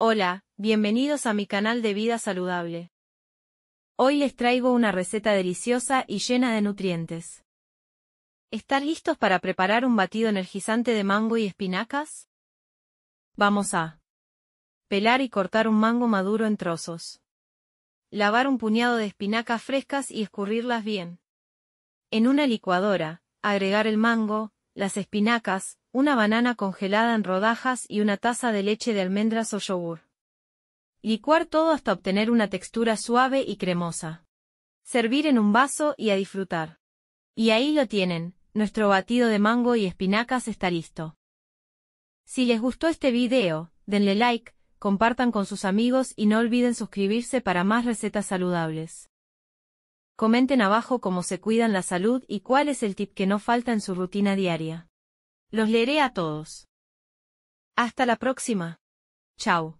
Hola, bienvenidos a mi canal de vida saludable. Hoy les traigo una receta deliciosa y llena de nutrientes. ¿Están listos para preparar un batido energizante de mango y espinacas? Vamos a pelar y cortar un mango maduro en trozos. Lavar un puñado de espinacas frescas y escurrirlas bien. En una licuadora, agregar el mango, las espinacas, una banana congelada en rodajas y una taza de leche de almendras o yogur. Licuar todo hasta obtener una textura suave y cremosa. Servir en un vaso y a disfrutar. Y ahí lo tienen, nuestro batido de mango y espinacas está listo. Si les gustó este video, denle like, compartan con sus amigos y no olviden suscribirse para más recetas saludables. Comenten abajo cómo se cuidan la salud y cuál es el tip que no falta en su rutina diaria. Los leeré a todos. Hasta la próxima. Chao.